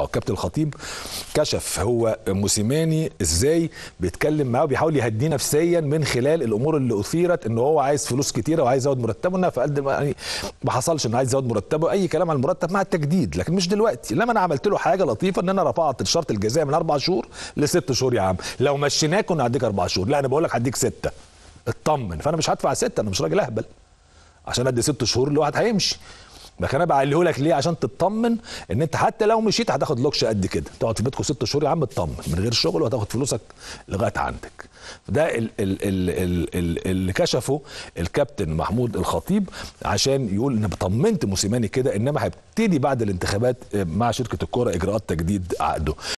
اه كابتن الخطيب كشف هو موسيماني ازاي بيتكلم معاه وبيحاول يهديه نفسيا من خلال الامور اللي اثيرت ان هو عايز فلوس كتيره وعايز يزود مرتبه انها فقد يعني ما حصلش انه عايز يزود مرتبه اي كلام عن المرتب مع التجديد لكن مش دلوقتي لما انا عملت له حاجه لطيفه ان انا رفعت الشرط الجزائي من اربع شهور لست شهور يا عم لو مشيناه كنا هديك اربع شهور لا انا بقول لك هديك سته اطمن فانا مش هدفع سته انا مش راجل اهبل عشان ادي ست شهور لواحد هيمشي ده انا بعلي لك ليه عشان تطمن ان انت حتى لو مشيت هتاخد لوكش قد كده تقعد في بيتكم ست شهور يا عم اطمن من غير شغل وهتاخد فلوسك لغايه عندك ده ال ال ال ال ال اللي كشفه الكابتن محمود الخطيب عشان يقول ان طمنت موسيماني كده انما هيبتدي بعد الانتخابات مع شركه الكوره اجراءات تجديد عقده